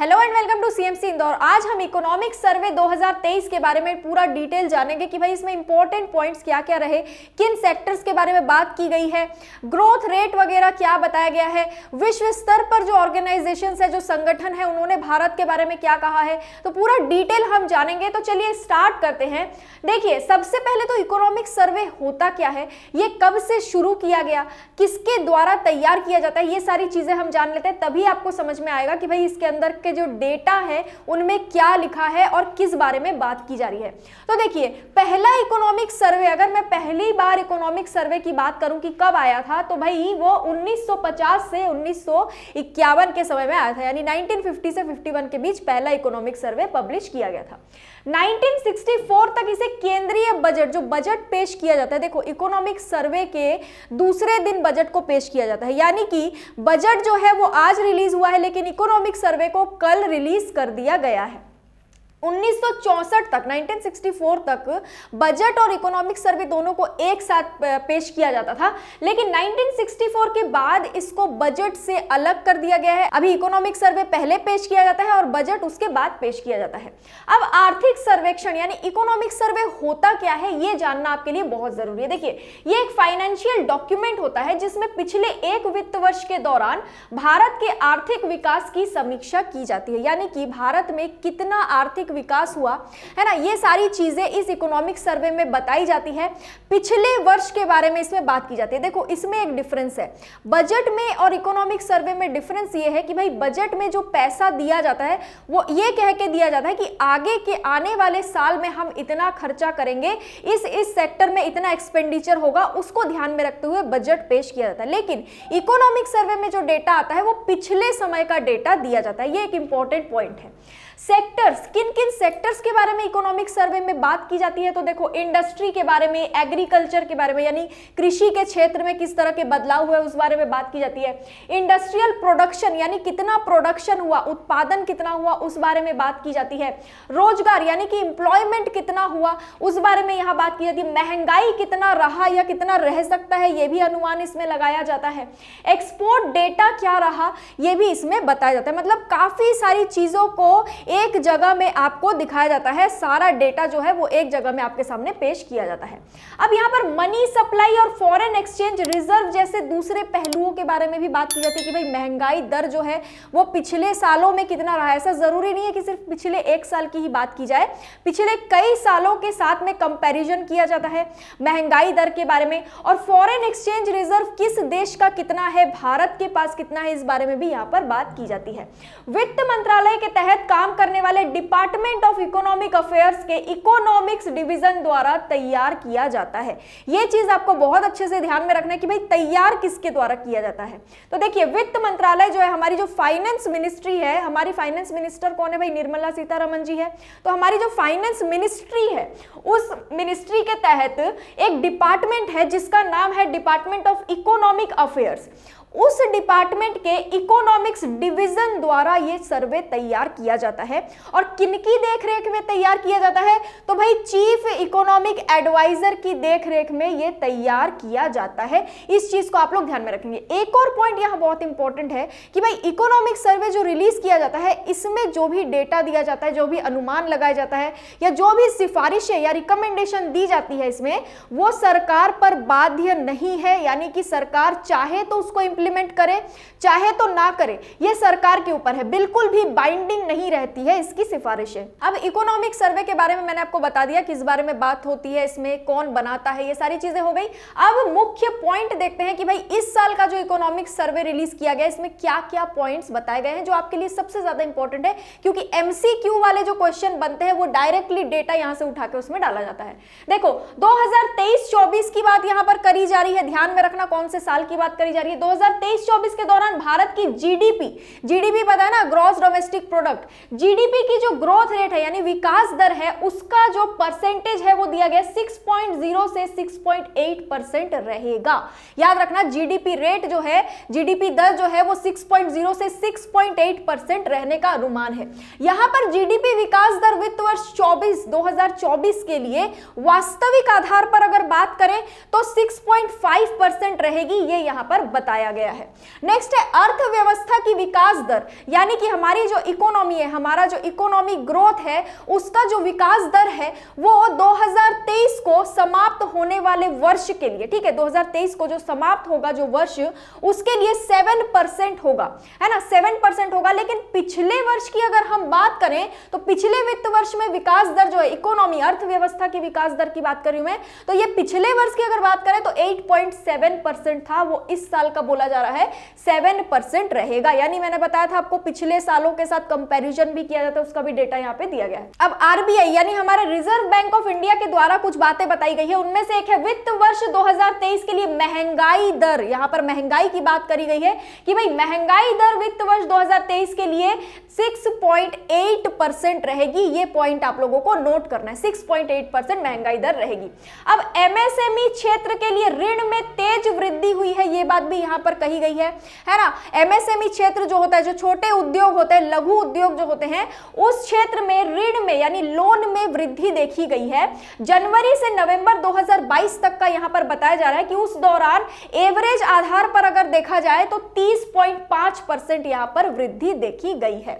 hello and welcome to CMC Indore आज हम economic survey 2023 के बारे में पूरा डिटेल जानेंगे कि भाई इसमें इंपॉर्टेंट पॉइंट्स क्या क्या रहे किन सेक्टर्स के बारे में बात की गई है ग्रोथ रेट वगैरह क्या बताया गया है विश्व स्तर पर जो ऑर्गेनाइजेशन है जो संगठन है उन्होंने भारत के बारे में क्या कहा है तो पूरा डिटेल हम जानेंगे तो चलिए स्टार्ट करते हैं देखिए सबसे पहले तो इकोनॉमिक सर्वे होता क्या है ये कब से शुरू किया गया किसके द्वारा तैयार किया जाता है ये सारी चीज़ें हम जान लेते हैं तभी आपको समझ में आएगा कि भाई इसके अंदर के जो डेटा है उनमें क्या लिखा है और किस बारे में बात की जा रही है तो देखिए पहला इकोनॉमिक सर्वे अगर मैं पहली बार इकोनॉमिक सर्वे की बात करूं कि कब आया था तो भाई वो 1950 से उन्नीस के समय में आया था यानी 1950 से 51 के बीच पहला इकोनॉमिक सर्वे पब्लिश किया गया था 1964 तक इसे केंद्रीय बजट जो बजट पेश किया जाता है देखो इकोनॉमिक सर्वे के दूसरे दिन बजट को पेश किया जाता है यानी कि बजट जो है वो आज रिलीज हुआ है लेकिन इकोनॉमिक सर्वे को कल रिलीज कर दिया गया है 1964 तक 1964 तक बजट और इकोनॉमिक सर्वे दोनों को एक साथ पेश किया जाता था लेकिन 1964 के बाद इसको बजट से अलग कर दिया गया है अभी इकोनॉमिक सर्वे पहले पेश किया जाता है और बजट उसके बाद पेश किया जाता है अब आर्थिक सर्वेक्षण यानी इकोनॉमिक सर्वे होता क्या है ये जानना आपके लिए बहुत जरूरी है देखिए ये एक फाइनेंशियल डॉक्यूमेंट होता है जिसमें पिछले एक वित्त वर्ष के दौरान भारत के आर्थिक विकास की समीक्षा की जाती है यानी कि भारत में कितना आर्थिक आर्थिक विकास हुआ है ना ये सारी चीज़ें इस इकोनॉमिक सर्वे में बताई जाती है पिछले वर्ष के बारे में इसमें बात की जाती है देखो इसमें एक डिफरेंस है बजट में और इकोनॉमिक सर्वे में डिफरेंस ये है कि भाई बजट में जो पैसा दिया जाता है वो ये कह के दिया जाता है कि आगे के आने वाले साल में हम इतना खर्चा करेंगे इस इस सेक्टर में इतना एक्सपेंडिचर होगा उसको ध्यान में रखते हुए बजट पेश किया जाता है लेकिन इकोनॉमिक सर्वे में जो डेटा आता है वो पिछले समय का डेटा दिया जाता है ये एक इंपॉर्टेंट पॉइंट है सेक्टर्स किन किन सेक्टर्स के बारे में इकोनॉमिक सर्वे में बात की जाती है तो देखो इंडस्ट्री के बारे में एग्रीकल्चर के बारे में यानी कृषि के क्षेत्र में किस तरह के बदलाव हुए उस बारे में बात की जाती है इंडस्ट्रियल प्रोडक्शन यानी कितना प्रोडक्शन हुआ उत्पादन कितना हुआ उस बारे में बात की जाती है रोजगार यानी कि इंप्लॉयमेंट कितना हुआ उस बारे में यहाँ बात की जाती है महंगाई कितना रहा या कितना रह सकता है ये भी अनुमान इसमें लगाया जाता है एक्सपोर्ट डेटा क्या रहा यह भी इसमें बताया जाता है मतलब काफ़ी सारी चीज़ों को एक जगह में आपको दिखाया जाता है सारा डेटा जो है वो एक जगह में आपके सामने पेश किया जाता है अब यहाँ पर मनी सप्लाई और फॉरेन एक्सचेंज रिजर्व जैसे दूसरे पहलुओं के बारे में भी बात की जाती है कि भाई महंगाई दर जो है वो पिछले सालों में कितना रहा है ऐसा जरूरी नहीं है कि सिर्फ पिछले एक साल की ही बात की जाए पिछले कई सालों के साथ में कंपेरिजन किया जाता है महंगाई दर के बारे में और फॉरन एक्सचेंज रिजर्व किस देश का कितना है भारत के पास कितना है इस बारे में भी यहाँ पर बात की जाती है वित्त मंत्रालय के तहत काम काम करने वाले डिपार्टमेंट ऑफ इकोनॉमिक अफेयर्स के इकोनॉमिक्स डिवीजन द्वारा तैयार किया जाता है ये चीज आपको बहुत अच्छे से ध्यान में रखना है कि भाई तैयार किसके द्वारा किया जाता है तो देखिए वित्त मंत्रालय जो है हमारी जो फाइनेंस मिनिस्ट्री है हमारी फाइनेंस मिनिस्टर कौन है भाई निर्मला सीतारमन जी है तो हमारी जो फाइनेंस मिनिस्ट्री है उस मिनिस्ट्री के तहत एक डिपार्टमेंट है जिसका नाम है डिपार्टमेंट ऑफ इकोनॉमिक अफेयर्स उस डिपार्टमेंट के इकोनॉमिक्स डिवीजन द्वारा ये सर्वे तैयार किया जाता है और किनकी देखरेख में तैयार किया जाता है तो भाई चीफ इकोनॉमिक एडवाइजर की देखरेख में ये तैयार किया जाता है इस चीज को आप लोग ध्यान में रखेंगे एक और पॉइंट यहां बहुत इंपॉर्टेंट है कि भाई इकोनॉमिक सर्वे जो रिलीज किया जाता है इसमें जो भी डेटा दिया जाता है जो भी अनुमान लगाया जाता है या जो भी सिफारिशें या रिकमेंडेशन दी जाती है इसमें वो सरकार पर बाध्य नहीं है यानी कि सरकार चाहे तो उसको इंप्लीमेंट करे चाहे तो ना करे ये सरकार के ऊपर है बिल्कुल भी बाइंडिंग नहीं रहती है इसकी सिफारिश है अब इकोनॉमिक सर्वे के बारे में मैंने आपको बता दिया किस बारे में बात होती है इसमें कौन बनाता है ये सारी चीजें हो गई अब मुख्य पॉइंट देखते हैं कि भाई इस साल का जो इकोनॉमिक सर्वे रिलीज किया गया इसमें क्या क्या पॉइंट बताए गए हैं जो आपके लिए सबसे ज्यादा इंपॉर्टेंट है क्योंकि एमसीक्यू वाले जो क्वेश्चन बनते हैं वो डायरेक्टली डेटा यहां से उठा के उसमें डाला जाता है देखो 2023-24 की बात यहां पर करी जा रही है ध्यान में रखना कौन से साल की बात करी जा रही है 2023-24 के दौरान भारत की जीडीपी जीडीपी पता है ना ग्रॉस डोमेस्टिक प्रोडक्ट जीडीपी की जो ग्रोथ रेट है यानी विकास दर है उसका जो परसेंटेज है वो दिया गया 6.0 से 6.8 परसेंट रहेगा याद रखना जीडीपी रेट जो है जीडीपी दर जो है वो 6.0 से 6.8 परसेंट रहने का अनुमान है यहां पर जीडीपी विकास दर वित्त वर्ष चौबीस दो के लिए वास्तविक आधार पर अगर बात करें तो सिक्स परसेंट रहेगी ये यहां पर बताया गया गया है नेक्स्ट है अर्थव्यवस्था की विकास दर यानी कि हमारी जो इकोनॉमी है हमारा जो इकोनॉमिक ग्रोथ है उसका जो विकास दर है वो 2023 को समाप्त होने वाले वर्ष के लिए ठीक है 2023 को जो समाप्त होगा जो वर्ष उसके लिए 7 होगा है ना 7 होगा लेकिन पिछले वर्ष की अगर हम बात करें तो पिछले वित्त वर्ष में विकास दर जो है इकोनॉमी अर्थव्यवस्था की विकास दर की बात कर रही हूं मैं तो ये पिछले वर्ष की अगर बात करें तो 8.7 परसेंट था वो इस साल का बोला जा रहा है सेवन परसेंट रहेगा यानी मैंने बताया था आपको पिछले सालों के साथ कंपेरिजन भी किया जाता है उसका भी डेटा यहाँ पे दिया गया है अब आरबीआई यानी हमारा रिजर्व बैंक ऑफ इंडिया के द्वारा कुछ बातें बताई गई है उनमें से एक है वित्त वर्ष दो के लिए महंगाई दर यहाँ पर महंगाई की बात करी गई है कि भाई महंगाई दर वित्त वर्ष दो के लिए सिक्स परसेंट रहेगी ये पॉइंट आप लोगों को नोट करना है सिक्स परसेंट महंगाई दर रहेगी अब एमएसएमई e क्षेत्र के लिए ऋण में तेज वृद्धि हुई है ये बात भी यहां पर कही गई है है ना एमएसएमई e क्षेत्र जो होता है जो छोटे उद्योग होते हैं लघु उद्योग जो होते हैं उस क्षेत्र में ऋण में यानी लोन में वृद्धि देखी गई है जनवरी से नवंबर 2022 तक का यहां पर बताया जा रहा है कि उस दौरान एवरेज आधार पर अगर देखा जाए तो 30.5 परसेंट यहां पर वृद्धि देखी गई है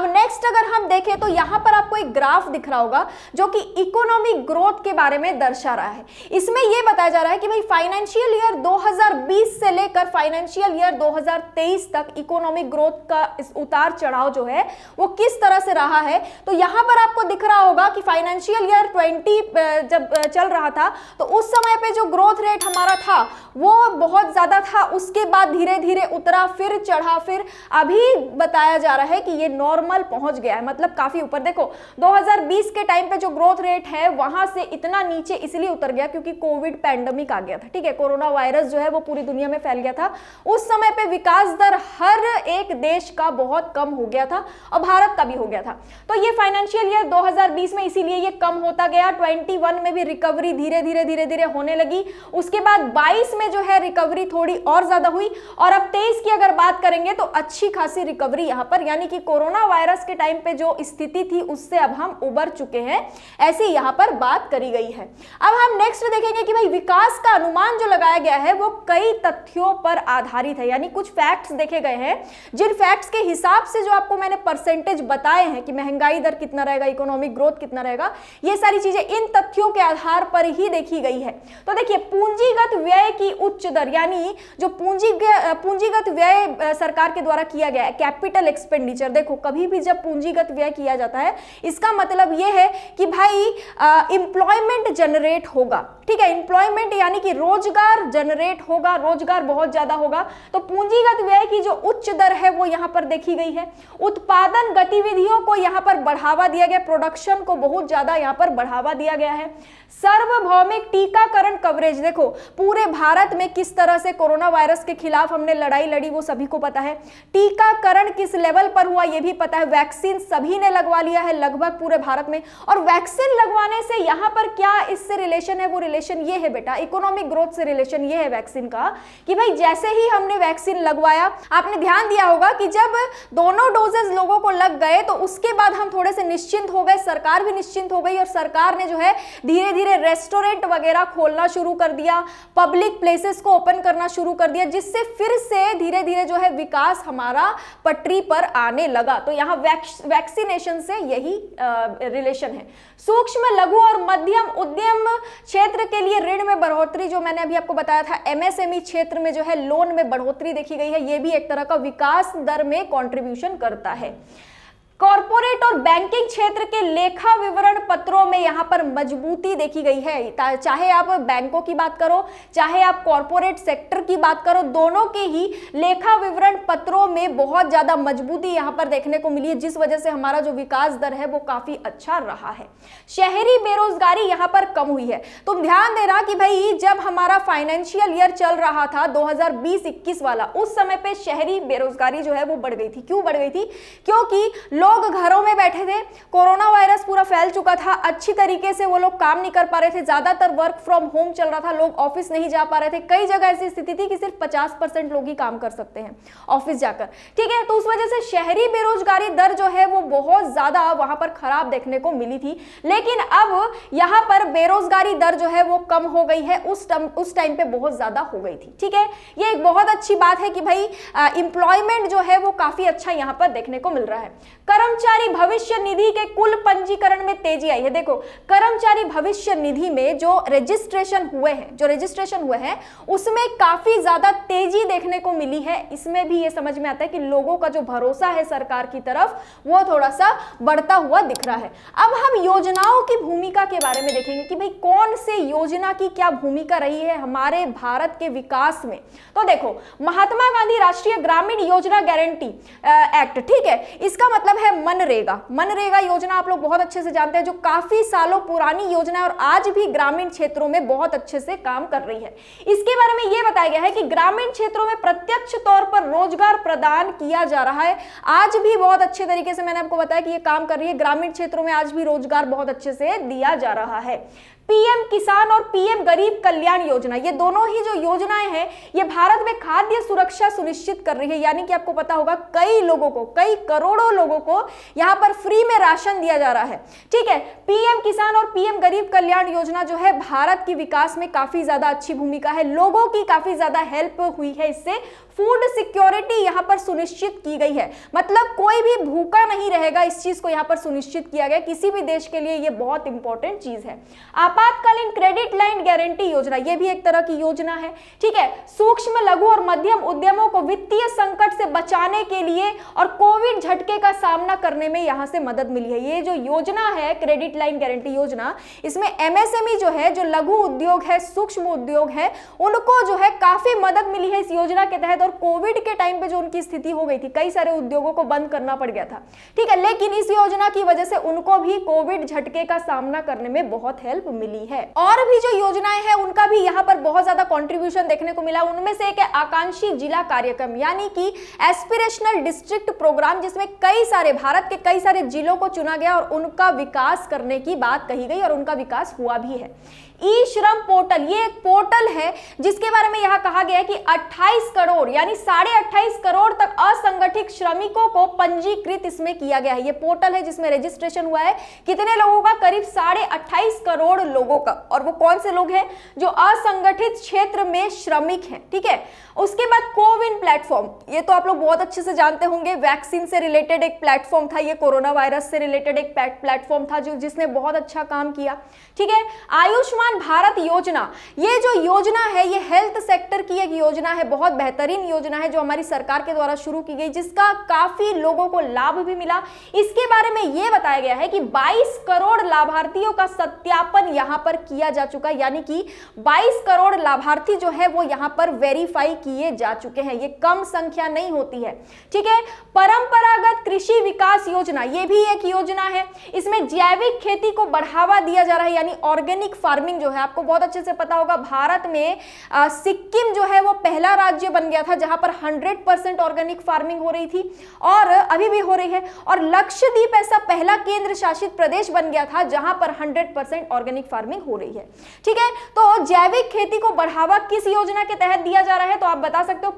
अब नेक्स्ट अगर हम देखें तो यहां पर आपको एक ग्राफ दिख रहा होगा जो कि इकोनॉमिक ग्रोथ के बारे में दर्शा रहा है इसमें यह बताया जा रहा है कि भाई फाइनेंशियल ईयर 2020 से लेकर फाइनेंशियल फाइनेंशियल ईयर 2023 तक इकोनॉमिक ग्रोथ का इस उतार चढ़ाव जो है वो किस तरह से रहा है तो यहाँ पर आपको दिख रहा होगा कि फाइनेंशियल ईयर 20 जब चल रहा था तो उस समय पे जो ग्रोथ रेट हमारा था वो बहुत ज़्यादा था उसके बाद धीरे धीरे उतरा फिर चढ़ा फिर अभी बताया जा रहा है कि ये नॉर्मल पहुंच गया है मतलब काफ़ी ऊपर देखो 2020 के टाइम पे जो ग्रोथ रेट है वहां से इतना नीचे इसलिए उतर गया क्योंकि कोविड पैंडमिक आ गया था ठीक है कोरोना वायरस जो है वो पूरी दुनिया में फैल गया था उस समय पे विकास दर हर एक देश का बहुत कम हो गया था और भारत का भी हो गया था तो ये फाइनेंशियल ईयर 2020 में इसीलिए ये कम होता गया 21 में भी रिकवरी धीरे धीरे धीरे धीरे होने लगी उसके बाद 22 में जो है रिकवरी थोड़ी और ज्यादा हुई और अब 23 की अगर बात करेंगे तो अच्छी खासी रिकवरी यहाँ पर यानी कि कोरोना वायरस के टाइम पे जो स्थिति थी उससे अब हम उबर चुके हैं ऐसी यहाँ पर बात करी गई है अब हम नेक्स्ट देखेंगे कि भाई विकास का अनुमान जो लगाया गया है वो कई तथ्यों पर आधारित है यानी कुछ फैक्ट्स देखे गए हैं जिन फैक्ट्स के हिसाब से जो आपको मैंने परसेंटेज बताए हैं कि महंगाई दर कितना रहेगा इकोनॉमिक ग्रोथ कितना रहेगा ये सारी चीजें इन तथ्यों के आधार पर ही देखी गई है तो देखिए पूंजीगत व्यय की उच्च दर यानी जो पूंजी पूंजीगत व्यय सरकार के द्वारा किया गया है कैपिटल एक्सपेंडिचर देखो कभी भी जब पूंजीगत व्यय किया जाता है इसका मतलब यह है कि भाई इंप्लॉयमेंट जनरेट होगा ठीक है इंप्लॉयमेंट यानी कि रोजगार जनरेट होगा रोजगार बहुत ज्यादा होगा तो पूंजीगत व्यय की जो उच्च दर है वो यहाँ पर देखी गई है उत्पादन गतिविधियों को यहाँ पर बढ़ावा दिया गया प्रोडक्शन को बहुत ज्यादा यहाँ पर बढ़ावा दिया गया है सर्वभौमिक टीकाकरण कवरेज देखो पूरे भारत में किस तरह से कोरोना वायरस के खिलाफ हमने लड़ाई लड़ी वो सभी को पता है टीकाकरण किस लेवल पर हुआ ये भी पता है वैक्सीन सभी ने लगवा लिया है लगभग पूरे भारत में और वैक्सीन लगवाने से यहाँ पर क्या इससे रिलेशन है वो रिलेशन ये है बेटा इकोनॉमिक ग्रोथ से रिलेशन ये है वैक्सीन का कि भाई जैसे ही हमने वैक्सीन लगवाया आपने ध्यान दिया होगा कि जब दोनों डोजेज लोगों को लग गए तो उसके बाद हम थोड़े से निश्चिंत हो गए सरकार भी निश्चिंत हो गई और सरकार ने जो है धीरे धीरे रेस्टोरेंट वगैरह खोलना शुरू कर दिया पब्लिक प्लेसेस को ओपन करना शुरू कर दिया जिससे फिर से धीरे धीरे जो है विकास हमारा पटरी पर आने लगा तो यहाँ वैक्सीनेशन से यही रिलेशन है सूक्ष्म लघु और मध्यम उद्यम क्षेत्र के लिए ऋण में बढ़ोतरी जो मैंने अभी आपको बताया था एमएसएमई क्षेत्र में जो है लोन लोन में बढ़ोतरी देखी गई है यह भी एक तरह का विकास दर में कॉन्ट्रीब्यूशन करता है कॉरपोरेट और बैंकिंग क्षेत्र के लेखा विवरण पत्रों में यहां पर मजबूती देखी गई है चाहे आप बैंकों की बात करो चाहे आप कॉरपोरेट सेक्टर की बात करो दोनों के ही लेखा विवरण पत्रों में बहुत ज़्यादा मजबूती यहां पर देखने को मिली है जिस वजह से हमारा जो विकास दर है वो काफ़ी अच्छा रहा है शहरी बेरोजगारी यहां पर कम हुई है तुम तो ध्यान दे रहा कि भाई जब हमारा फाइनेंशियल ईयर चल रहा था दो हजार वाला उस समय पर शहरी बेरोजगारी जो है वो बढ़ गई थी क्यों बढ़ गई थी क्योंकि लोग घरों में बैठे थे कोरोना वायरस पूरा फैल चुका था अच्छी तरीके से वो लोग काम नहीं कर पा रहे थे ज़्यादातर वर्क फ्रॉम होम चल रहा था लोग ऑफिस नहीं जा पा रहे थे कई जगह ऐसी स्थिति थी कि सिर्फ पचास परसेंट लोग ही काम कर सकते हैं ऑफिस जाकर ठीक है तो उस वजह से शहरी बेरोजगारी दर जो है वो बहुत ज़्यादा वहां पर खराब देखने को मिली थी लेकिन अब यहां पर बेरोजगारी दर जो है वो कम हो गई है उस टम, उस टाइम पे बहुत ज़्यादा हो गई थी ठीक है ये एक बहुत अच्छी बात है कि भाई इम्प्लॉयमेंट जो है वो काफ़ी अच्छा यहाँ पर देखने को मिल रहा है कर्मचारी भविष्य निधि के कुल पंजीकरण में तेजी आई है देखो कर्मचारी भविष्य निधि में जो रजिस्ट्रेशन हुए हैं जो रजिस्ट्रेशन हुए हैं उसमें काफी ज्यादा तेजी देखने को मिली है इसमें भी ये समझ में आता है कि लोगों का जो भरोसा है सरकार की तरफ वो थोड़ा सा बढ़ता हुआ दिख रहा है अब हम योजनाओं की भूमिका के बारे में देखेंगे कि भाई कौन से योजना की क्या भूमिका रही है हमारे भारत के विकास में तो देखो महात्मा गांधी राष्ट्रीय ग्रामीण योजना गारंटी एक्ट ठीक है इसका मतलब है मनरेगा मनरेगा योजना आप लोग बहुत अच्छे से जानते हैं जो काफी सालों पुरानी योजना है और आज भी ग्रामीण क्षेत्रों में बहुत अच्छे से काम कर रही है इसके बारे में यह बताया गया है कि ग्रामीण क्षेत्रों में प्रत्यक्ष तौर पर रोजगार प्रदान किया जा रहा है आज भी बहुत अच्छे तरीके से मैंने आपको बताया कि यह काम कर रही है ग्रामीण क्षेत्रों में आज भी रोजगार बहुत अच्छे से दिया जा रहा है पीएम किसान और पीएम गरीब कल्याण योजना ये दोनों ही जो योजनाएं हैं ये भारत में खाद्य सुरक्षा सुनिश्चित कर रही है यानी कि आपको पता होगा कई लोगों को कई करोड़ों लोगों को यहाँ पर फ्री में राशन दिया जा रहा है ठीक है पीएम किसान और पीएम गरीब कल्याण योजना जो है भारत की विकास में काफी ज्यादा अच्छी भूमिका है लोगों की काफी ज्यादा हेल्प हुई है इससे फूड सिक्योरिटी यहां पर सुनिश्चित की गई है मतलब कोई भी भूखा नहीं रहेगा इस चीज को यहां पर सुनिश्चित किया गया किसी भी देश के लिए यह बहुत इंपॉर्टेंट चीज है आपातकालीन क्रेडिट लाइन गारंटी योजना यह भी एक तरह की योजना है ठीक है सूक्ष्म लघु और मध्यम उद्यमों को वित्तीय संकट संकट से बचाने के लिए और कोविड झटके का सामना करने में यहां से मदद मिली है ये जो योजना है क्रेडिट लाइन गारंटी योजना इसमें एमएसएमई e जो है जो लघु उद्योग है सूक्ष्म उद्योग है उनको जो है काफी मदद मिली है इस योजना के तहत और कोविड के टाइम पे जो उनकी स्थिति हो गई थी कई सारे उद्योगों को बंद करना पड़ गया था ठीक है लेकिन इस योजना की वजह से उनको भी कोविड झटके का सामना करने में बहुत हेल्प मिली है और भी जो योजनाएं हैं उनका भी यहाँ पर बहुत ज्यादा कॉन्ट्रीब्यूशन देखने को मिला उनमें से एक आकांक्षी जिला कार्यक्रम यानी कि एस्पिरेशनल डिस्ट्रिक्ट प्रोग्राम जिसमें कई सारे भारत के कई सारे जिलों को चुना गया और उनका विकास करने की बात कही गई और उनका विकास हुआ भी है ई श्रम पोर्टल ये एक पोर्टल है जिसके बारे में यहाँ कहा गया है कि 28 करोड़ यानी साढ़े अट्ठाईस करोड़ तक असंगठित श्रमिकों को पंजीकृत इसमें किया गया है ये पोर्टल है जिसमें रजिस्ट्रेशन हुआ है कितने लोगों का करीब साढ़े अट्ठाईस करोड़ लोगों का और वो कौन से लोग हैं जो असंगठित क्षेत्र में श्रमिक हैं ठीक है उसके बाद कोविन प्लेटफॉर्म ये तो आप लोग बहुत अच्छे से जानते होंगे वैक्सीन से रिलेटेड एक प्लेटफॉर्म था ये कोरोना वायरस से रिलेटेड एक प्लेटफॉर्म था जो जिसने बहुत अच्छा काम किया ठीक है आयुष्मान आयुष्मान भारत योजना ये जो योजना है ये हेल्थ सेक्टर की एक योजना है बहुत बेहतरीन योजना है जो हमारी सरकार के द्वारा शुरू की गई जिसका काफी लोगों को लाभ भी मिला इसके बारे में ये बताया गया है कि 22 करोड़ लाभार्थियों का सत्यापन यहाँ पर किया जा चुका है यानी कि 22 करोड़ लाभार्थी जो है वो यहाँ पर वेरीफाई किए जा चुके हैं ये कम संख्या नहीं होती है ठीक है परंपरागत कृषि विकास योजना ये भी एक योजना है इसमें जैविक खेती को बढ़ावा दिया जा रहा है यानी ऑर्गेनिक फार्मिंग अकॉर्डिंग जो है आपको बहुत अच्छे से पता होगा भारत में आ, सिक्किम जो है वो पहला राज्य बन गया था जहां पर 100 परसेंट ऑर्गेनिक फार्मिंग हो रही थी और अभी भी हो रही है और लक्षद्वीप ऐसा पहला केंद्र शासित प्रदेश बन गया था जहां पर हंड्रेड ऑर्गेनिक फार्मिंग हो रही है ठीक है तो जैविक खेती को बढ़ावा किस योजना के तहत दिया जा रहा है तो आप बता सकते हो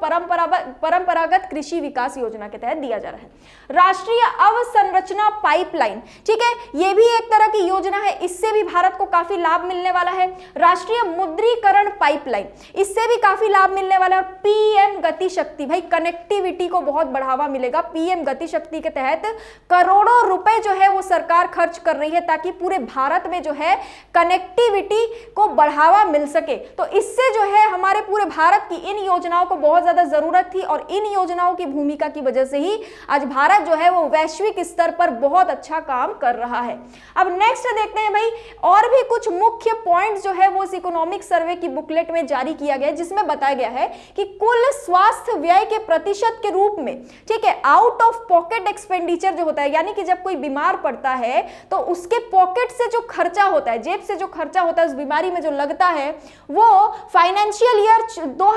परंपरागत कृषि विकास योजना के तहत दिया जा रहा है राष्ट्रीय अवसंरचना पाइपलाइन ठीक है ये भी एक तरह की योजना है इससे भी भारत को काफी लाभ मिलने वाला वाला है राष्ट्रीय मुद्रीकरण पाइपलाइन इससे भी काफी लाभ मिलने वाला है और पीएम गतिशक्ति भाई कनेक्टिविटी को बहुत बढ़ावा मिलेगा पीएम गतिशक्ति के तहत करोड़ों रुपए जो है वो सरकार खर्च कर रही है ताकि पूरे भारत में जो है कनेक्टिविटी को बढ़ावा मिल सके तो इससे जो है हमारे पूरे भारत की इन योजनाओं को बहुत ज्यादा जरूरत थी और इन योजनाओं की भूमिका की वजह से ही आज भारत जो है वो वैश्विक स्तर पर बहुत अच्छा काम कर रहा है अब नेक्स्ट देखते हैं भाई और भी कुछ मुख्य पॉइंट पॉइंट्स जो है वो इस इकोनॉमिक सर्वे की बुकलेट में जारी किया गया है जिसमें बताया गया है कि कुल स्वास्थ्य व्यय के प्रतिशत के रूप में ठीक है आउट ऑफ पॉकेट एक्सपेंडिचर जो होता है यानी कि जब कोई बीमार पड़ता है तो उसके पॉकेट से जो खर्चा होता है जेब से जो खर्चा होता है उस बीमारी में जो लगता है वो फाइनेंशियल ईयर दो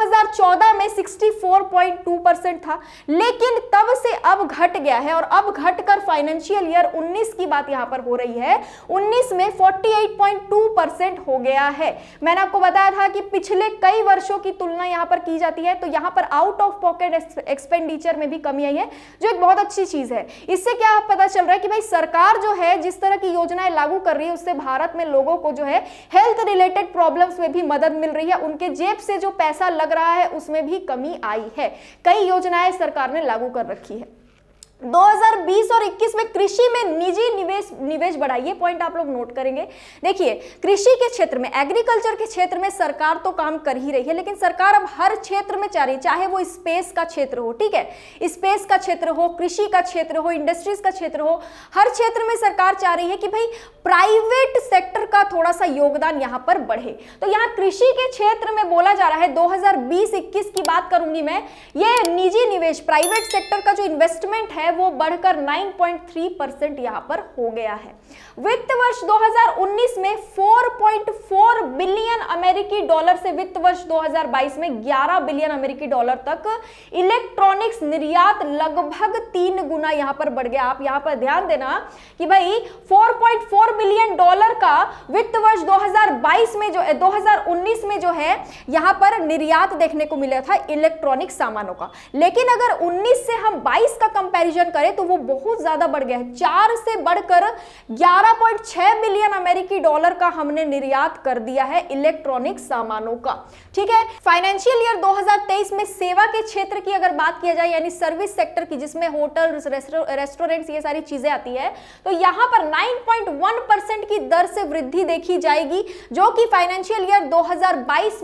में सिक्सटी था लेकिन तब से अब घट गया है और अब घट फाइनेंशियल ईयर उन्नीस की बात यहां पर हो रही है उन्नीस में फोर्टी परसेंट हो गया है मैंने आपको बताया था कि पिछले कई वर्षों की तुलना यहाँ पर की जाती है तो यहाँ पर आउट ऑफ पॉकेट एक्सपेंडिचर में भी कमी आई है जो एक बहुत अच्छी चीज़ है इससे क्या पता चल रहा है कि भाई सरकार जो है जिस तरह की योजनाएं लागू कर रही है उससे भारत में लोगों को जो है हेल्थ रिलेटेड प्रॉब्लम में भी मदद मिल रही है उनके जेब से जो पैसा लग रहा है उसमें भी कमी आई है कई योजनाएं सरकार ने लागू कर रखी है 2020 और 21 में कृषि में निजी निवेश निवेश बढ़ाइए ये पॉइंट आप लोग नोट करेंगे देखिए कृषि के क्षेत्र में एग्रीकल्चर के क्षेत्र में सरकार तो काम कर ही रही है लेकिन सरकार अब हर क्षेत्र में चाह रही चाहे वो स्पेस का क्षेत्र हो ठीक है स्पेस का क्षेत्र हो कृषि का क्षेत्र हो इंडस्ट्रीज का क्षेत्र हो हर क्षेत्र में सरकार चाह रही है कि भाई प्राइवेट सेक्टर का थोड़ा सा योगदान यहाँ पर बढ़े तो यहाँ कृषि के क्षेत्र में बोला जा रहा है दो हजार की बात करूंगी मैं ये निजी निवेश प्राइवेट सेक्टर का जो इन्वेस्टमेंट है है वो बढ़कर 9.3 परसेंट यहाँ पर हो गया है वित्त वर्ष 2019 में 4.4 बिलियन अमेरिकी डॉलर से वित्त वर्ष 2022 में 11 बिलियन अमेरिकी डॉलर तक इलेक्ट्रॉनिक्स निर्यात लगभग तीन गुना यहाँ पर बढ़ गया आप यहाँ पर ध्यान देना कि भाई 4.4 बिलियन डॉलर का वित्त वर्ष 2022 में जो है 2019 में जो है यहाँ पर निर्यात देखने को मिला था इलेक्ट्रॉनिक सामानों का लेकिन अगर उन्नीस से हम बाईस का कंपेरिजन डिवीजन करें तो वो बहुत ज़्यादा बढ़ गया है चार से बढ़कर 11.6 बिलियन अमेरिकी डॉलर का हमने निर्यात कर दिया है इलेक्ट्रॉनिक सामानों का ठीक है फाइनेंशियल ईयर 2023 में सेवा के क्षेत्र की अगर बात किया जाए यानी सर्विस सेक्टर की जिसमें होटल रेस्टोरेंट ये सारी चीजें आती है तो यहां पर नाइन की दर से वृद्धि देखी जाएगी जो कि फाइनेंशियल ईयर दो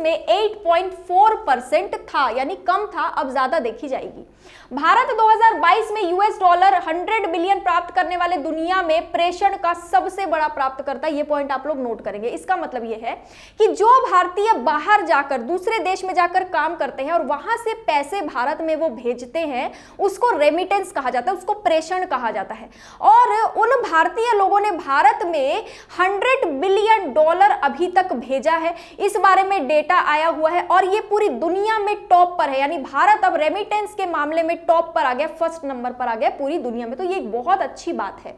में एट था यानी कम था अब ज्यादा देखी जाएगी भारत 2022 में यूएस डॉलर 100 बिलियन प्राप्त करने वाले दुनिया में प्रेषण का सबसे बड़ा प्राप्त करता है ये पॉइंट आप लोग नोट करेंगे इसका मतलब ये है कि जो भारतीय बाहर जाकर दूसरे देश में जाकर काम करते हैं और वहां से पैसे भारत में वो भेजते हैं उसको रेमिटेंस कहा जाता है उसको प्रेषण कहा जाता है और उन भारतीय लोगों ने भारत में हंड्रेड बिलियन डॉलर अभी तक भेजा है इस बारे में डेटा आया हुआ है और ये पूरी दुनिया में टॉप पर है यानी भारत अब रेमिटेंस के मामले मामले में टॉप पर आ गया फर्स्ट नंबर पर आ गया पूरी दुनिया में तो ये एक बहुत अच्छी बात है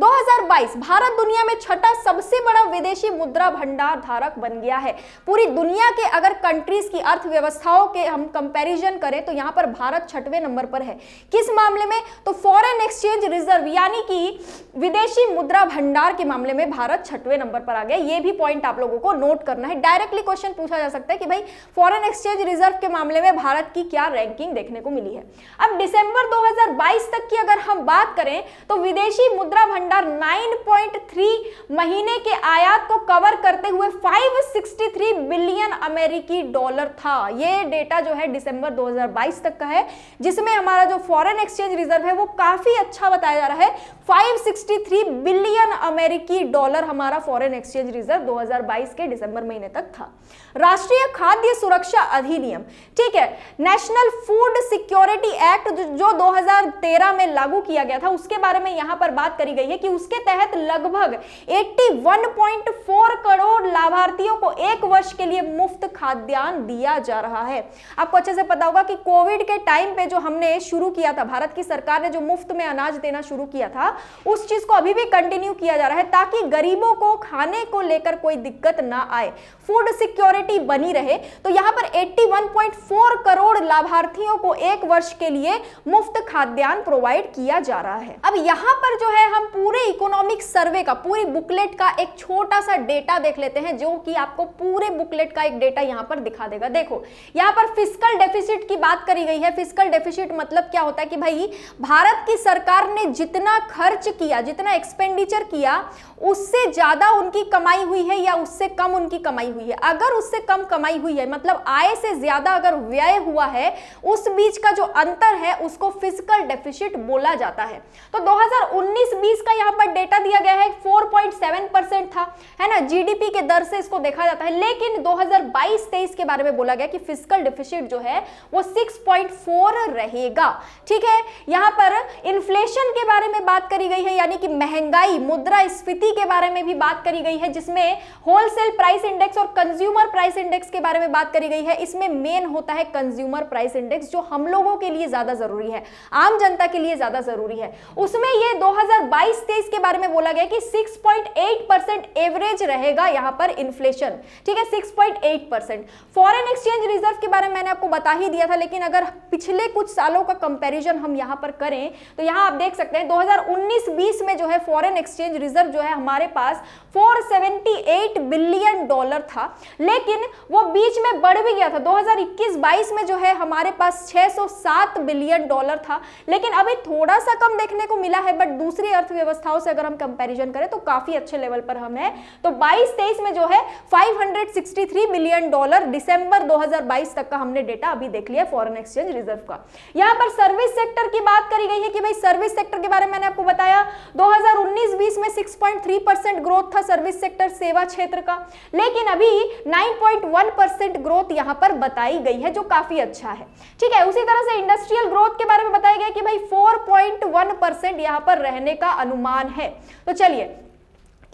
2022 भारत दुनिया में छठा सबसे बड़ा विदेशी मुद्रा भंडार धारक बन गया है पूरी दुनिया के अगर कंट्रीज की अर्थव्यवस्थाओं के हम कंपैरिजन करें तो यहां पर भारत छठवें नंबर पर है किस मामले में तो फॉरेन एक्सचेंज रिजर्व यानी कि विदेशी मुद्रा भंडार के मामले में भारत छठवें नंबर पर आ गया ये भी पॉइंट आप लोगों को नोट करना है डायरेक्टली क्वेश्चन पूछा जा सकता है कि भाई फॉरन एक्सचेंज रिजर्व के मामले में भारत की क्या रैंकिंग देखने को मिली है अब दिसंबर 2022 तक की अगर हम बात करें तो विदेशी मुद्रा भंडार अंडर 9.3 महीने के आयात को कवर करते हुए 563 बिलियन अमेरिकी डॉलर था ये डेटा जो है दिसंबर 2022 तक का है जिसमें हमारा जो फॉरेन एक्सचेंज रिजर्व है वो काफी अच्छा बताया जा रहा है 563 बिलियन अमेरिकी डॉलर हमारा फॉरेन एक्सचेंज रिजर्व 2022 के दिसंबर महीने तक था राष्ट्रीय खाद्य सुरक्षा अधिनियम ठीक है नेशनल फूड सिक्योरिटी एक्ट जो 2013 में लागू किया गया था उसके बारे में यहां पर बात करी गई है यानी कि उसके तहत लगभग 81.4 करोड़ लाभार्थियों को एक वर्ष के लिए मुफ्त खाद्यान्न दिया जा रहा है आपको अच्छे से पता होगा कि कोविड के टाइम पे जो हमने शुरू किया था भारत की सरकार ने जो मुफ्त में अनाज देना शुरू किया था उस चीज को अभी भी कंटिन्यू किया जा रहा है ताकि गरीबों को खाने को लेकर कोई दिक्कत ना आए फूड सिक्योरिटी बनी रहे तो यहां पर 81.4 करोड़ लाभार्थियों को एक वर्ष के लिए मुफ्त खाद्यान्न प्रोवाइड किया जा रहा है अब यहां पर जो है हम पूरे इकोनॉमिक सर्वे का पूरी बुकलेट का एक छोटा सा डेटा देख लेते हैं जो कि आपको पूरे बुकलेट का एक डेटा यहां पर दिखा देगा देखो यहां पर फिजिकल डेफिसिट की बात करी गई है फिजिकल डेफिसिट मतलब क्या होता है कि भाई भारत की सरकार ने जितना खर्च किया जितना एक्सपेंडिचर किया उससे ज़्यादा उनकी कमाई हुई है या उससे कम उनकी कमाई हुई है अगर उससे कम कमाई हुई है मतलब आय से ज़्यादा अगर व्यय हुआ है उस बीच का जो अंतर है उसको फिजिकल डेफिसिट बोला जाता है तो दो हजार का यहाँ पर डेटा दिया गया है 4.7 परसेंट था है ना जीडीपी के दर से इसको देखा जाता है लेकिन 2022-23 के बारे में बोला गया कि फिजिकल डिफिशिट जो है वो 6.4 रहेगा ठीक है यहाँ पर इन्फ्लेशन के बारे में बात करी गई है यानी कि महंगाई मुद्रा स्फीति के बारे में भी बात करी गई है जिसमें होलसेल प्राइस इंडेक्स और कंज्यूमर प्राइस इंडेक्स के बारे में बात करी गई है इसमें मेन होता है कंज्यूमर प्राइस इंडेक्स जो हम लोगों के लिए ज्यादा जरूरी है आम जनता के लिए ज्यादा जरूरी है उसमें ये 2023 के बारे में बोला गया कि 6.8 परसेंट एवरेज रहेगा यहां पर इन्फ्लेशन ठीक है 6.8 परसेंट फॉरन एक्सचेंज रिजर्व के बारे में मैंने आपको बता ही दिया था लेकिन अगर पिछले कुछ सालों का कंपेरिजन हम यहां पर करें तो यहां आप देख सकते हैं 2019-20 में जो है फॉरेन एक्सचेंज रिजर्व जो है हमारे पास फोर बिलियन डॉलर था लेकिन वो बीच में बढ़ भी गया था दो हजार में जो है हमारे पास छह बिलियन डॉलर था लेकिन अभी थोड़ा सा कम देखने को मिला है बट दूसरी अर्थव्यवस्था अर्थव्यवस्थाओं से अगर हम कंपेरिजन करें तो काफी अच्छे लेवल पर हम है तो बाईस तेईस में जो है 563 मिलियन डॉलर दिसंबर 2022 तक का हमने डेटा अभी देख लिया फॉरन एक्सचेंज रिजर्व का यहाँ पर सर्विस सेक्टर की बात करी गई है कि भाई सर्विस सेक्टर के बारे में मैंने आपको बताया 2019-20 में 6.3 परसेंट ग्रोथ था सर्विस सेक्टर सेवा क्षेत्र का लेकिन अभी 9.1 परसेंट ग्रोथ यहाँ पर बताई गई है जो काफी अच्छा है ठीक है उसी तरह से इंडस्ट्रियल ग्रोथ के बारे में बताया गया कि भाई 4.1 परसेंट यहां पर रहने का अनुमान अनुमान है तो चलिए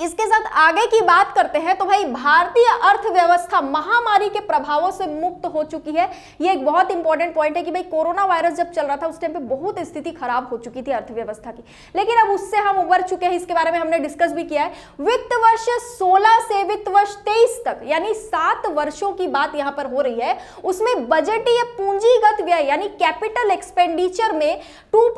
इसके साथ आगे की बात करते हैं तो भाई भारतीय अर्थव्यवस्था महामारी के प्रभावों से मुक्त हो चुकी है ये एक बहुत इंपॉर्टेंट पॉइंट है कि भाई कोरोना वायरस जब चल रहा था उस टाइम पे बहुत स्थिति खराब हो चुकी थी अर्थव्यवस्था की लेकिन अब उससे हम उबर चुके हैं इसके बारे में हमने डिस्कस भी किया है वित्त वर्ष सोलह से वित्त वर्ष तेईस तक यानी सात वर्षों की बात यहाँ पर हो रही है उसमें बजटीय पूंजीगत व्यय यानी कैपिटल एक्सपेंडिचर में टू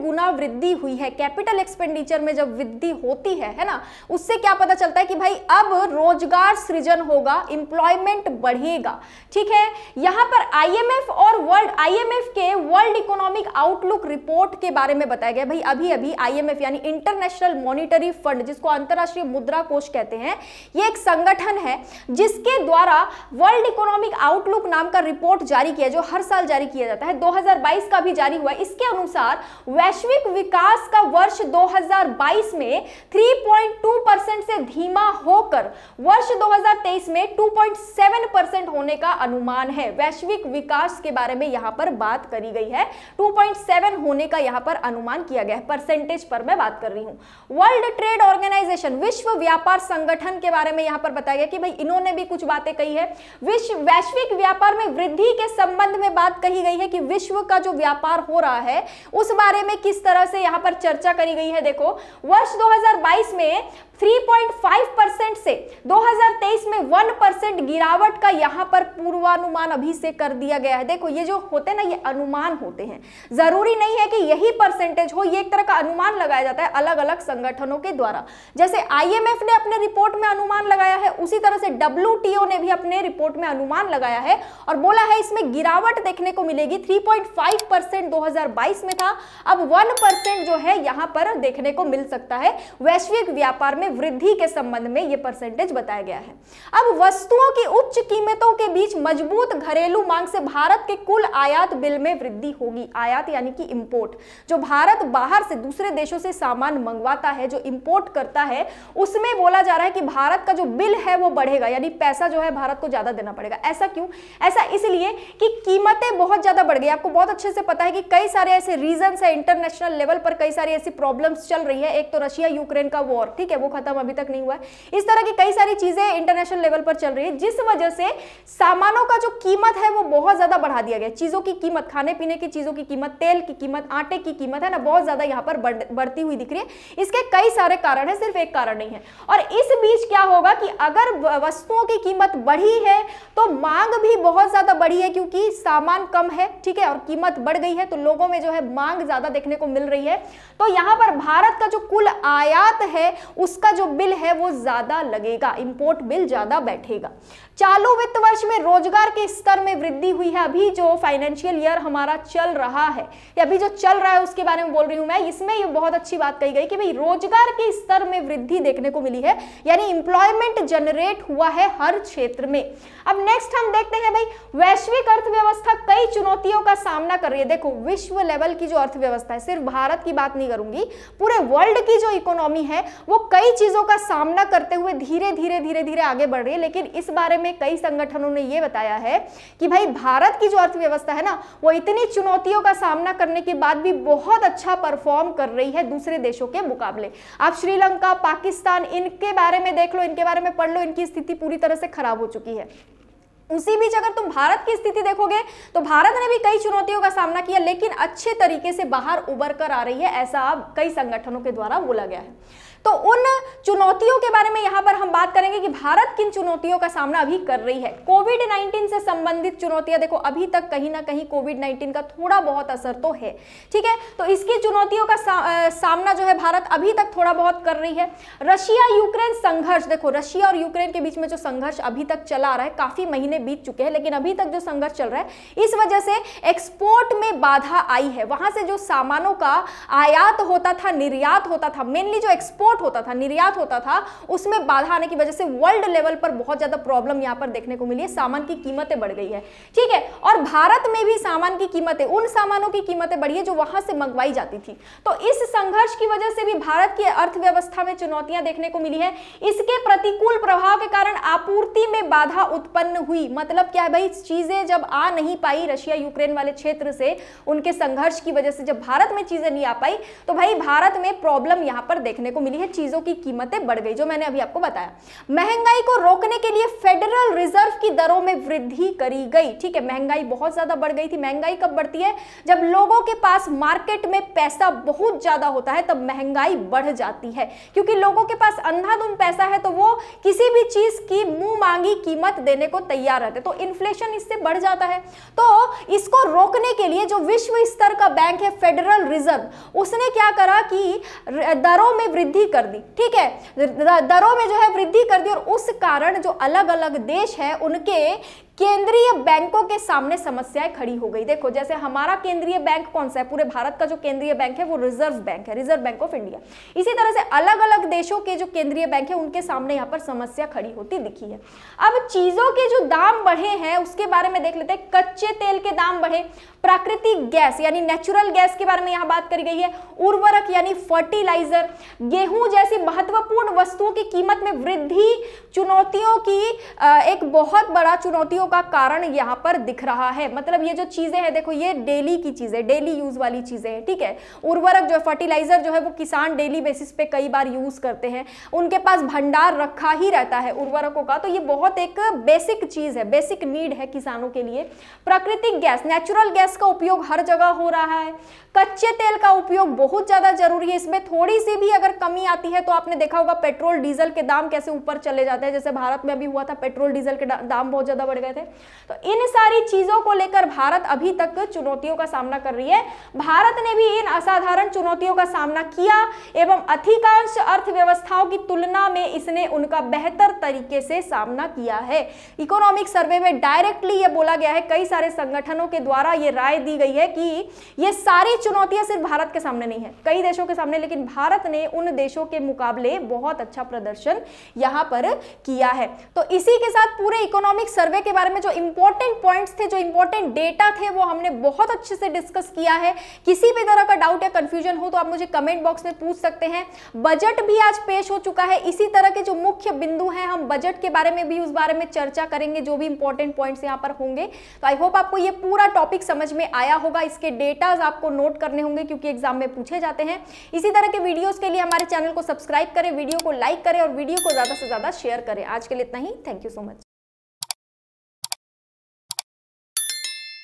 गुना वृद्धि हुई है कैपिटल एक्सपेंडिचर में जब वृद्धि होती है है ना उससे क्या पता चलता है कि भाई अब रोजगार सृजन होगा इंप्लॉयमेंट बढ़ेगा ठीक है यहां पर आईएमएफ और वर्ल्ड आईएमएफ के वर्ल्ड इकोनॉमिक आउटलुक रिपोर्ट के बारे में बताया गया भाई अभी अभी आईएमएफ यानी इंटरनेशनल मॉनिटरी फंड जिसको अंतरराष्ट्रीय मुद्रा कोष कहते हैं ये एक संगठन है जिसके द्वारा वर्ल्ड इकोनॉमिक आउटलुक नाम का रिपोर्ट जारी किया जो हर साल जारी किया जाता है 2022 का भी जारी हुआ इसके अनुसार वैश्विक विकास का वर्ष 2022 में 3.2 2 से धीमा होकर वर्ष 2023 में 2.7 होने का अनुमान है वैश्विक विकास के बारे में यहां पर बात करी गई है 2.7 होने का यहां पर अनुमान किया गया है परसेंटेज पर मैं बात कर रही हूं वर्ल्ड ट्रेड ऑर्गेनाइजेशन विश्व व्यापार संगठन के बारे में यहां पर बताया गया कि भाई इन्होंने भी कुछ बातें कही है विश्व वैश्विक व्यापार में वृद्धि के संबंध में बात कही गई है कि विश्व का जो व्यापार हो रहा है उस बारे में किस तरह से यहां पर चर्चा करी गई है देखो वर्ष 2022 में 3.5 परसेंट से 2023 में 1 परसेंट गिरावट का यहां पर पूर्वानुमान अभी से कर दिया गया है देखो ये जो होते ना ये अनुमान होते हैं जरूरी नहीं है कि यही परसेंटेज हो ये एक तरह का अनुमान लगाया जाता है अलग अलग संगठनों के द्वारा जैसे आईएमएफ ने अपने रिपोर्ट में अनुमान लगाया है उसी तरह से डब्ल्यू ने भी अपने रिपोर्ट में अनुमान लगाया है और बोला है इसमें गिरावट देखने को मिलेगी थ्री पॉइंट में था अब वन जो है यहां पर देखने को मिल सकता है वैश्विक व्यापार व्यापार में वृद्धि के संबंध में ये परसेंटेज बताया गया है अब वस्तुओं की उच्च कीमतों के बीच मजबूत घरेलू मांग से भारत के कुल आयात बिल में वृद्धि होगी आयात यानी कि इंपोर्ट जो भारत बाहर से दूसरे देशों से सामान मंगवाता है जो इंपोर्ट करता है उसमें बोला जा रहा है कि भारत का जो बिल है वो बढ़ेगा यानी पैसा जो है भारत को ज्यादा देना पड़ेगा ऐसा क्यों ऐसा इसलिए कि कीमतें बहुत ज्यादा बढ़ गई आपको बहुत अच्छे से पता है कि कई सारे ऐसे रीजन है इंटरनेशनल लेवल पर कई सारी ऐसी प्रॉब्लम्स चल रही है एक तो रशिया यूक्रेन का वॉर ठीक ठीक है वो खत्म अभी तक नहीं हुआ है इस तरह की कई सारी चीजें इंटरनेशनल लेवल पर चल रही है जिस वजह से सामानों का जो कीमत है वो बहुत ज्यादा बढ़ा दिया गया चीजों की कीमत खाने पीने की चीजों की कीमत तेल की कीमत आटे की कीमत है ना बहुत ज्यादा यहाँ पर बढ़ती हुई दिख रही है इसके कई सारे कारण है सिर्फ एक कारण नहीं है और इस बीच क्या होगा कि अगर वस्तुओं की कीमत बढ़ी है तो मांग भी बहुत ज्यादा बढ़ी है क्योंकि सामान कम है ठीक है और कीमत बढ़ गई है तो लोगों में जो है मांग ज्यादा देखने को मिल रही है तो यहां पर भारत का जो कुल आयात है उसका जो बिल है वो ज़्यादा लगेगा इंपोर्ट बिल ज़्यादा बैठेगा चालू वित्त वर्ष में रोजगार के स्तर में वृद्धि हुई है अभी जो फाइनेंशियल ईयर हमारा चल रहा है या अभी जो चल रहा है उसके बारे में बोल रही हूं मैं इसमें ये बहुत अच्छी बात कही गई कि भाई रोजगार के स्तर में वृद्धि देखने को मिली है यानी इंप्लॉयमेंट जनरेट हुआ है हर क्षेत्र में अब नेक्स्ट हम देखते हैं भाई वैश्विक अर्थव्यवस्था कई चुनौतियों का सामना कर रही है देखो विश्व लेवल की जो अर्थव्यवस्था है सिर्फ भारत की बात नहीं करूंगी पूरे वर्ल्ड की जो इकोनॉमी है वो कई चीजों का सामना करते हुए धीरे धीरे धीरे धीरे आगे बढ़ रही है लेकिन इस बारे में में कई संगठनों ने यह बताया है कि भाई भारत की जो अर्थव्यवस्था है ना वो इतनी चुनौतियों का सामना करने के बाद भी बहुत अच्छा परफॉर्म कर रही है दूसरे देशों के मुकाबले आप श्रीलंका पाकिस्तान इनके बारे में देख लो इनके बारे में पढ़ लो इनकी स्थिति पूरी तरह से खराब हो चुकी है उसी बीच अगर तुम भारत की स्थिति देखोगे तो भारत ने भी कई चुनौतियों का सामना किया लेकिन अच्छे तरीके से बाहर उबर कर आ रही है ऐसा अब कई संगठनों के द्वारा बोला गया है तो उन चुनौतियों के बारे में यहां पर हम बात करेंगे कि भारत किन चुनौतियों का सामना अभी कर रही है कोविड 19 से संबंधित चुनौतियां देखो अभी तक कहीं ना कहीं कोविड 19 का थोड़ा बहुत असर तो है ठीक है तो इसकी चुनौतियों का सा, आ, सामना जो है भारत अभी तक थोड़ा बहुत कर रही है रशिया यूक्रेन संघर्ष देखो रशिया और यूक्रेन के बीच में जो संघर्ष अभी तक चला रहा है काफी महीने बीत चुके हैं लेकिन अभी तक जो संघर्ष चल रहा है इस वजह से एक्सपोर्ट में बाधा आई है वहां से जो सामानों का आयात होता था निर्यात होता था मेनली जो एक्सपोर्ट एक्सपोर्ट होता था निर्यात होता था उसमें बाधा आने की वजह से वर्ल्ड लेवल पर बहुत ज़्यादा प्रॉब्लम यहां पर देखने को मिली है सामान की कीमतें बढ़ गई है ठीक है और भारत में भी सामान की कीमतें उन सामानों की कीमतें बढ़ी है जो वहां से मंगवाई जाती थी तो इस संघर्ष की वजह से भी भारत की अर्थव्यवस्था में चुनौतियां देखने को मिली है इसके प्रतिकूल प्रभाव के कारण आपूर्ति में बाधा उत्पन्न हुई मतलब क्या है भाई चीज़ें जब आ नहीं पाई रशिया यूक्रेन वाले क्षेत्र से उनके संघर्ष की वजह से जब भारत में चीज़ें नहीं आ पाई तो भाई भारत में प्रॉब्लम यहां पर देखने को मिली है चीज़ों की कीमतें बढ़ गई जो मैंने अभी आपको बताया महंगाई को रोकने के लिए फेडरल रिजर्व की दरों में वृद्धि करी गई ठीक है महंगाई बहुत ज़्यादा बढ़ गई थी महंगाई कब बढ़ती है जब लोगों के पास मार्केट में पैसा बहुत ज़्यादा होता है तब महंगाई बढ़ जाती है क्योंकि लोगों के पास अंधाधुन पैसा है तो वो किसी भी चीज़ की मुंह मांगी कीमत देने को तैयार रहते तो इन्फ्लेशन इससे बढ़ जाता है तो इसको रोकने के लिए जो विश्व स्तर का बैंक है फेडरल रिजर्व उसने क्या करा कि दरों में वृद्धि कर दी ठीक है दरों में जो है वृद्धि कर दी और उस कारण जो अलग अलग देश है उनके केंद्रीय बैंकों के सामने समस्याएं खड़ी हो गई देखो जैसे हमारा केंद्रीय बैंक कौन सा है पूरे भारत का जो केंद्रीय बैंक है वो रिजर्व बैंक है रिजर्व बैंक ऑफ इंडिया इसी तरह से अलग अलग देशों के जो केंद्रीय बैंक है उनके सामने यहाँ पर समस्या खड़ी होती दिखी है अब चीजों के जो दाम बढ़े हैं उसके बारे में देख लेते हैं कच्चे तेल के दाम बढ़े प्राकृतिक गैस यानी नेचुरल गैस के बारे में यहाँ बात करी गई है उर्वरक यानी फर्टिलाइजर गेहूं जैसी महत्वपूर्ण वस्तुओं की कीमत में वृद्धि चुनौतियों की एक बहुत बड़ा चुनौतियों का कारण यहां पर दिख रहा है मतलब ये जो चीज़ें हैं देखो ये डेली की चीज़ें डेली यूज़ वाली चीज़ें हैं ठीक है उर्वरक जो है फर्टिलाइज़र जो है वो किसान डेली बेसिस पे कई बार यूज़ करते हैं उनके पास भंडार रखा ही रहता है उर्वरकों का तो ये बहुत एक बेसिक चीज़ है बेसिक नीड है किसानों के लिए प्राकृतिक गैस नेचुरल गैस का उपयोग हर जगह हो रहा है कच्चे तेल का उपयोग बहुत ज्यादा जरूरी है इसमें थोड़ी सी भी अगर कमी आती है तो आपने देखा होगा पेट्रोल डीजल के दाम कैसे ऊपर चले जाते हैं जैसे भारत में अभी हुआ था पेट्रोल डीजल के दाम बहुत ज्यादा बढ़ गए थे तो इन सारी चीजों को लेकर भारत अभी तक चुनौतियों का सामना कर रही है भारत ने भी इन असाधारण चुनौतियों का सामना किया एवं अधिकांश अर्थव्यवस्थाओं की तुलना में इसने उनका बेहतर तरीके से सामना किया है इकोनॉमिक सर्वे में डायरेक्टली ये बोला गया है कई सारे संगठनों के द्वारा ये राय दी गई है कि ये सारी चुनौतियां सिर्फ भारत के सामने नहीं है कई देशों के सामने लेकिन भारत ने उन देशों के मुकाबले बहुत अच्छा प्रदर्शन यहां पर किया है तो इसी के साथ पूरे इकोनॉमिक सर्वे के बारे में जो इंपॉर्टेंट पॉइंट्स थे जो इंपॉर्टेंट डेटा थे वो हमने बहुत अच्छे से डिस्कस किया है किसी भी तरह का डाउट या कंफ्यूजन हो तो आप मुझे कमेंट बॉक्स में पूछ सकते हैं बजट भी आज पेश हो चुका है इसी तरह के जो मुख्य बिंदु हैं हम बजट के बारे में भी उस बारे में चर्चा करेंगे जो भी इंपॉर्टेंट पॉइंट्स यहां पर होंगे तो आई होप आपको ये पूरा टॉपिक समझ में आया होगा इसके डेटाज आपको नोट नोट करने होंगे क्योंकि एग्जाम में पूछे जाते हैं इसी तरह के वीडियोज के लिए हमारे चैनल को सब्सक्राइब करें वीडियो को लाइक करें और वीडियो को ज़्यादा से ज़्यादा शेयर करें आज के लिए इतना ही थैंक यू सो मच